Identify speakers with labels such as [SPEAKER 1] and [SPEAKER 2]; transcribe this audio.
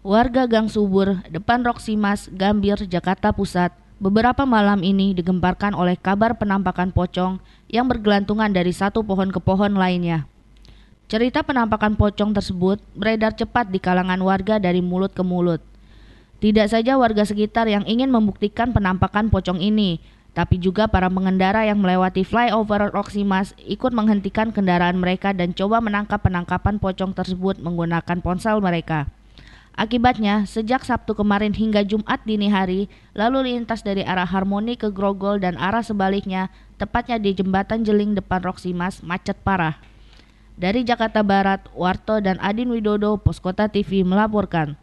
[SPEAKER 1] Warga Gang Subur, depan Roksimas, Gambir, Jakarta Pusat, beberapa malam ini digemparkan oleh kabar penampakan pocong yang bergelantungan dari satu pohon ke pohon lainnya. Cerita penampakan pocong tersebut beredar cepat di kalangan warga dari mulut ke mulut. Tidak saja warga sekitar yang ingin membuktikan penampakan pocong ini, tapi juga para pengendara yang melewati flyover Roksimas ikut menghentikan kendaraan mereka dan coba menangkap penangkapan pocong tersebut menggunakan ponsel mereka. Akibatnya, sejak Sabtu kemarin hingga Jumat dini hari, lalu lintas dari arah Harmoni ke Grogol dan arah sebaliknya, tepatnya di jembatan Jeling depan Roksimas, macet parah. Dari Jakarta Barat, Warto dan Adin Widodo, Poskota TV melaporkan.